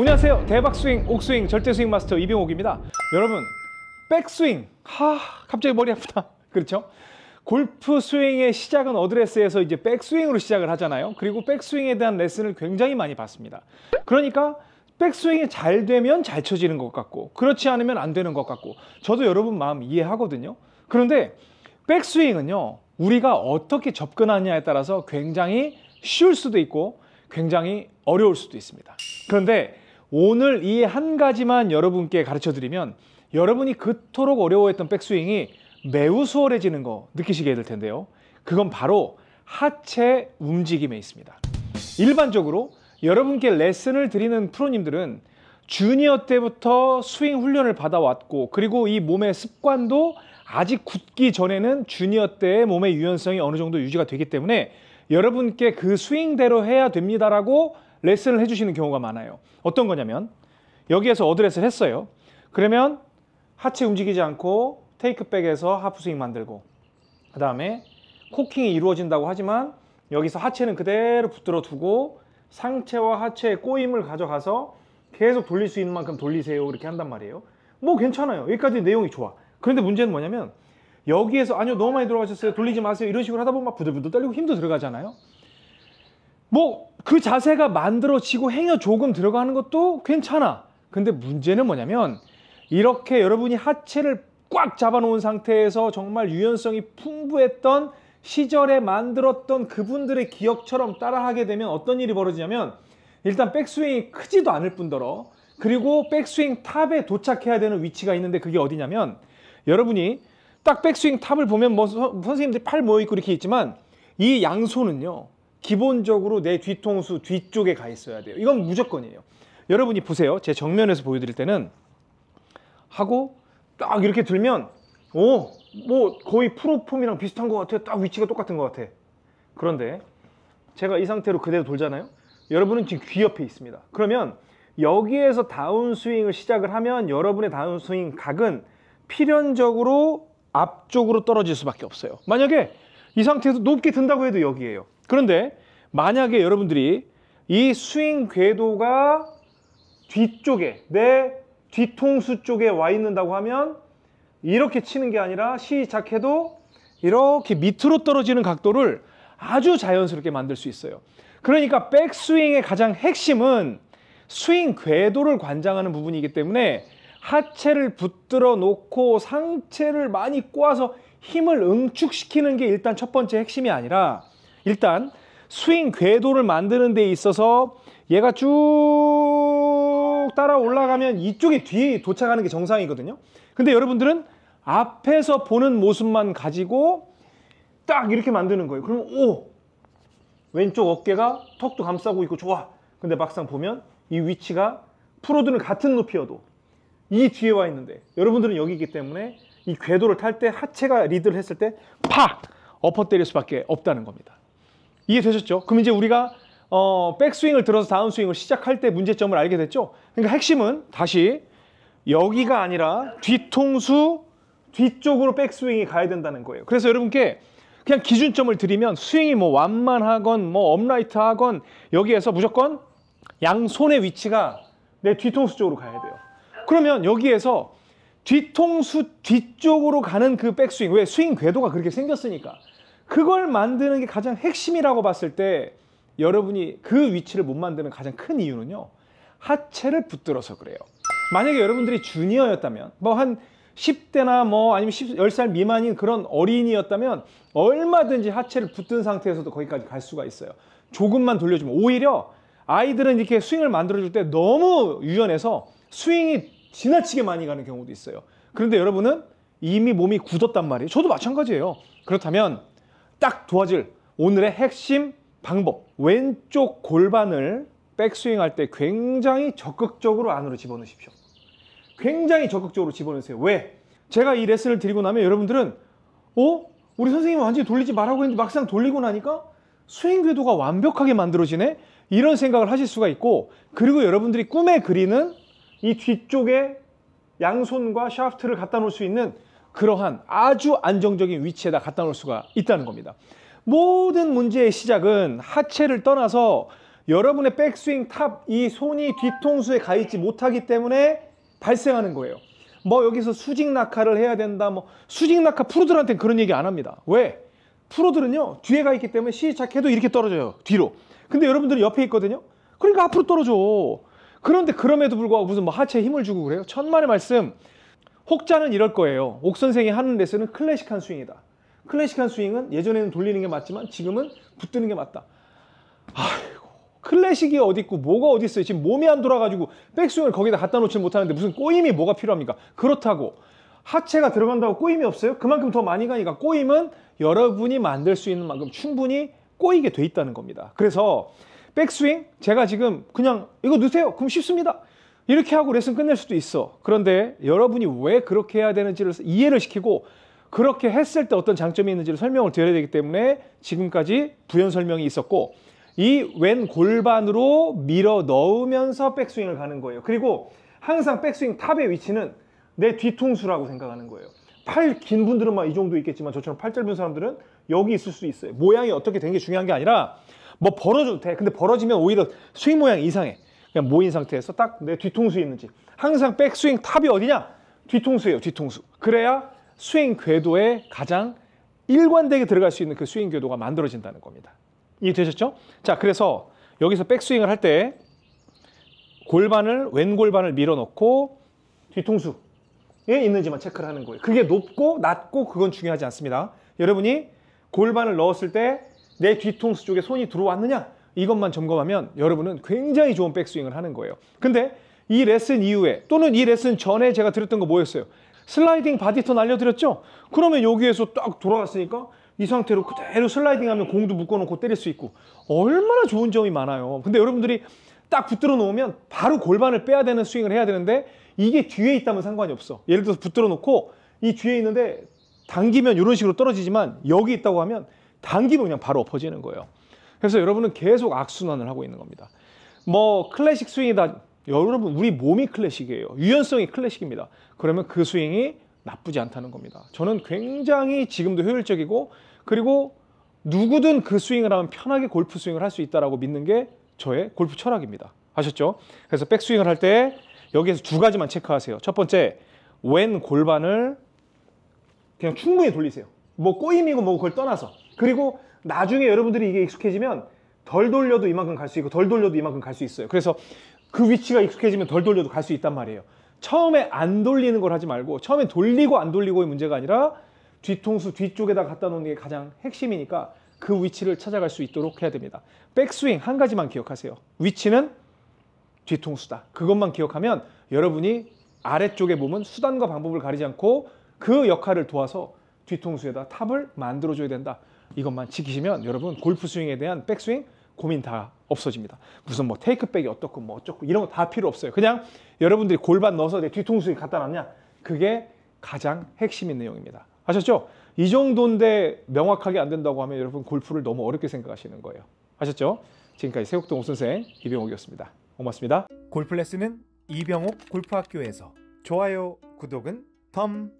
안녕하세요 대박스윙 옥스윙 절대스윙 마스터 이병옥입니다 여러분 백스윙 하 갑자기 머리 아프다 그렇죠 골프 스윙의 시작은 어드레스에서 이제 백스윙으로 시작을 하잖아요 그리고 백스윙에 대한 레슨을 굉장히 많이 받습니다 그러니까 백스윙이 잘 되면 잘 쳐지는 것 같고 그렇지 않으면 안 되는 것 같고 저도 여러분 마음 이해하거든요 그런데 백스윙은요 우리가 어떻게 접근하냐에 따라서 굉장히 쉬울 수도 있고 굉장히 어려울 수도 있습니다 그런데 오늘 이 한 가지만 여러분께 가르쳐 드리면 여러분이 그토록 어려워했던 백스윙이 매우 수월해지는 거 느끼시게 될 텐데요. 그건 바로 하체 움직임에 있습니다. 일반적으로 여러분께 레슨을 드리는 프로님들은 주니어 때부터 스윙 훈련을 받아왔고 그리고 이 몸의 습관도 아직 굳기 전에는 주니어 때의 몸의 유연성이 어느 정도 유지가 되기 때문에 여러분께 그 스윙대로 해야 됩니다라고 레슨을 해주시는 경우가 많아요. 어떤 거냐면 여기에서 어드레스를 했어요. 그러면 하체 움직이지 않고 테이크백에서 하프스윙 만들고 그 다음에 코킹이 이루어진다고 하지만 여기서 하체는 그대로 붙들어 두고 상체와 하체의 꼬임을 가져가서 계속 돌릴 수 있는 만큼 돌리세요 이렇게 한단 말이에요 뭐 괜찮아요 여기까지 내용이 좋아 그런데 문제는 뭐냐면 여기에서 아니요 너무 많이 들어가셨어요 돌리지 마세요 이런 식으로 하다 보면 막 부들부들 떨리고 힘도 들어가잖아요 뭐그 자세가 만들어지고 행여 조금 들어가는 것도 괜찮아. 근데 문제는 뭐냐면 이렇게 여러분이 하체를 꽉 잡아놓은 상태에서 정말 유연성이 풍부했던 시절에 만들었던 그분들의 기억처럼 따라하게 되면 어떤 일이 벌어지냐면 일단 백스윙이 크지도 않을 뿐더러 그리고 백스윙 탑에 도착해야 되는 위치가 있는데 그게 어디냐면 여러분이 딱 백스윙 탑을 보면 뭐 선생님들이 팔 모여있고 이렇게 있지만 이 양손은요 기본적으로 내 뒤통수 뒤쪽에 가 있어야 돼요. 이건 무조건이에요. 여러분이 보세요. 제 정면에서 보여드릴 때는 하고 딱 이렇게 들면 오, 뭐 거의 프로폼이랑 비슷한 것 같아. 요딱 위치가 똑같은 것 같아. 그런데 제가 이 상태로 그대로 돌잖아요. 여러분은 지금 귀 옆에 있습니다. 그러면 여기에서 다운스윙을 시작을 하면 여러분의 다운스윙 각은 필연적으로 앞쪽으로 떨어질 수밖에 없어요. 만약에 이 상태에서 높게 든다고 해도 여기에요 그런데 만약에 여러분들이 이 스윙 궤도가 뒤쪽에 내 뒤통수 쪽에 와 있는다고 하면 이렇게 치는 게 아니라 시작해도 이렇게 밑으로 떨어지는 각도를 아주 자연스럽게 만들 수 있어요 그러니까 백스윙의 가장 핵심은 스윙 궤도를 관장하는 부분이기 때문에 하체를 붙들어 놓고 상체를 많이 꼬아서 힘을 응축시키는 게 일단 첫 번째 핵심이 아니라 일단 스윙 궤도를 만드는 데 있어서 얘가 쭉 따라 올라가면 이쪽에 뒤에 도착하는 게 정상이거든요 근데 여러분들은 앞에서 보는 모습만 가지고 딱 이렇게 만드는 거예요 그럼 오! 왼쪽 어깨가 턱도 감싸고 있고 좋아 근데 막상 보면 이 위치가 프로들은 같은 높이여도 이 뒤에 와 있는데 여러분들은 여기 있기 때문에 이 궤도를 탈 때 하체가 리드를 했을 때 팍 엎어 때릴 수밖에 없다는 겁니다. 이해되셨죠? 그럼 이제 우리가 어, 백스윙을 들어서 다운스윙을 시작할 때 문제점을 알게 됐죠? 그러니까 핵심은 다시 여기가 아니라 뒤통수 뒤쪽으로 백스윙이 가야 된다는 거예요. 그래서 여러분께 그냥 기준점을 드리면 스윙이 뭐 완만하건 뭐 업라이트하건 여기에서 무조건 양손의 위치가 내 뒤통수 쪽으로 가야 돼요. 그러면 여기에서 뒤통수 뒤쪽으로 가는 그 백스윙 왜 스윙 궤도가 그렇게 생겼으니까 그걸 만드는 게 가장 핵심이라고 봤을 때 여러분이 그 위치를 못 만드는 가장 큰 이유는요 하체를 붙들어서 그래요 만약에 여러분들이 주니어였다면 뭐 한 10대나 뭐 아니면 10, 10살 미만인 그런 어린이였다면 얼마든지 하체를 붙든 상태에서도 거기까지 갈 수가 있어요 조금만 돌려주면 오히려 아이들은 이렇게 스윙을 만들어줄 때 너무 유연해서 스윙이 지나치게 많이 가는 경우도 있어요. 그런데 여러분은 이미 몸이 굳었단 말이에요. 저도 마찬가지예요. 그렇다면 딱 도와줄 오늘의 핵심 방법. 왼쪽 골반을 백스윙 할 때 굉장히 적극적으로 안으로 집어넣으십시오. 굉장히 적극적으로 집어넣으세요. 왜? 제가 이 레슨을 드리고 나면 여러분들은 어? 우리 선생님 완전히 돌리지 말라고 했는데 막상 돌리고 나니까 스윙 궤도가 완벽하게 만들어지네? 이런 생각을 하실 수가 있고 그리고 여러분들이 꿈에 그리는 이 뒤쪽에 양손과 샤프트를 갖다 놓을 수 있는 그러한 아주 안정적인 위치에다 갖다 놓을 수가 있다는 겁니다. 모든 문제의 시작은 하체를 떠나서 여러분의 백스윙 탑 이 손이 뒤통수에 가 있지 못하기 때문에 발생하는 거예요. 뭐 여기서 수직 낙하를 해야 된다. 뭐 수직 낙하 프로들한테 그런 얘기 안 합니다. 왜? 프로들은요 뒤에 가 있기 때문에 시작해도 이렇게 떨어져요 뒤로. 근데 여러분들은 옆에 있거든요. 그러니까 앞으로 떨어져. 그런데 그럼에도 불구하고 무슨 뭐 하체에 힘을 주고 그래요? 천만의 말씀. 혹자는 이럴 거예요. 옥 선생이 하는 레슨은 클래식한 스윙이다. 클래식한 스윙은 예전에는 돌리는 게 맞지만 지금은 붙드는 게 맞다. 아이고, 클래식이 어디 있고 뭐가 어디 있어요? 지금 몸이 안 돌아가지고 백스윙을 거기다 갖다 놓지 못하는데 무슨 꼬임이 뭐가 필요합니까? 그렇다고 하체가 들어간다고 꼬임이 없어요? 그만큼 더 많이 가니까 꼬임은 여러분이 만들 수 있는 만큼 충분히 꼬이게 돼 있다는 겁니다. 그래서 백스윙 제가 지금 그냥 이거 넣으세요 그럼 쉽습니다 이렇게 하고 레슨 끝낼 수도 있어 그런데 여러분이 왜 그렇게 해야 되는지를 이해를 시키고 그렇게 했을 때 어떤 장점이 있는지를 설명을 드려야 되기 때문에 지금까지 부연 설명이 있었고 이 왼 골반으로 밀어 넣으면서 백스윙을 가는 거예요 그리고 항상 백스윙 탑의 위치는 내 뒤통수라고 생각하는 거예요 팔 긴 분들은 막 이 정도 있겠지만 저처럼 팔 짧은 사람들은 여기 있을 수 있어요 모양이 어떻게 된 게 중요한 게 아니라 뭐 벌어줘도 돼. 근데 벌어지면 오히려 스윙 모양이 상해 그냥 모인 상태에서 딱 내 뒤통수에 있는지. 항상 백스윙 탑이 어디냐? 뒤통수예요, 뒤통수. 그래야 스윙 궤도에 가장 일관되게 들어갈 수 있는 그 스윙 궤도가 만들어진다는 겁니다. 이해되셨죠? 자, 그래서 여기서 백스윙을 할 때 골반을, 왼 골반을 밀어넣고 뒤통수에 예, 있는지만 체크를 하는 거예요. 그게 높고 낮고 그건 중요하지 않습니다. 여러분이 골반을 넣었을 때내 뒤통수 쪽에 손이 들어왔느냐 이것만 점검하면 여러분은 굉장히 좋은 백스윙을 하는 거예요. 근데 이 레슨 이후에 또는 이 레슨 전에 제가 드렸던 거 뭐였어요? 슬라이딩 바디턴 알려드렸죠? 그러면 여기에서 딱 돌아갔으니까 이 상태로 그대로 슬라이딩하면 공도 묶어놓고 때릴 수 있고 얼마나 좋은 점이 많아요. 근데 여러분들이 딱 붙들어 놓으면 바로 골반을 빼야 되는 스윙을 해야 되는데 이게 뒤에 있다면 상관이 없어. 예를 들어서 붙들어 놓고 이 뒤에 있는데 당기면 이런 식으로 떨어지지만 여기 있다고 하면 당기면 그냥 바로 엎어지는 거예요. 그래서 여러분은 계속 악순환을 하고 있는 겁니다. 뭐 클래식 스윙이다. 여러분 우리 몸이 클래식이에요. 유연성이 클래식입니다. 그러면 그 스윙이 나쁘지 않다는 겁니다. 저는 굉장히 지금도 효율적이고 그리고 누구든 그 스윙을 하면 편하게 골프 스윙을 할 수 있다라고 믿는 게 저의 골프 철학입니다. 아셨죠? 그래서 백스윙을 할 때 여기에서 두 가지만 체크하세요. 첫 번째, 왼 골반을 그냥 충분히 돌리세요. 뭐 꼬임이고 뭐 그걸 떠나서 그리고 나중에 여러분들이 이게 익숙해지면 덜 돌려도 이만큼 갈 수 있고 덜 돌려도 이만큼 갈 수 있어요. 그래서 그 위치가 익숙해지면 덜 돌려도 갈 수 있단 말이에요. 처음에 안 돌리는 걸 하지 말고 처음에 돌리고 안 돌리고의 문제가 아니라 뒤통수 뒤쪽에다 갖다 놓는 게 가장 핵심이니까 그 위치를 찾아갈 수 있도록 해야 됩니다. 백스윙 한 가지만 기억하세요. 위치는 뒤통수다. 그것만 기억하면 여러분이 아래쪽에 몸은 수단과 방법을 가리지 않고 그 역할을 도와서 뒤통수에다 탑을 만들어줘야 된다. 이것만 지키시면 여러분 골프 스윙에 대한 백스윙 고민 다 없어집니다. 무슨 뭐 테이크백이 어떻고 뭐 어쩌고 이런 거 다 필요 없어요. 그냥 여러분들이 골반 넣어서 내 뒤통수에 갖다 놨냐? 그게 가장 핵심인 내용입니다. 아셨죠? 이 정도인데 명확하게 안 된다고 하면 여러분 골프를 너무 어렵게 생각하시는 거예요. 아셨죠? 지금까지 세곡동 오선생 이병옥이었습니다. 고맙습니다. 골프레슨은 이병옥 골프학교에서 좋아요, 구독은 덤!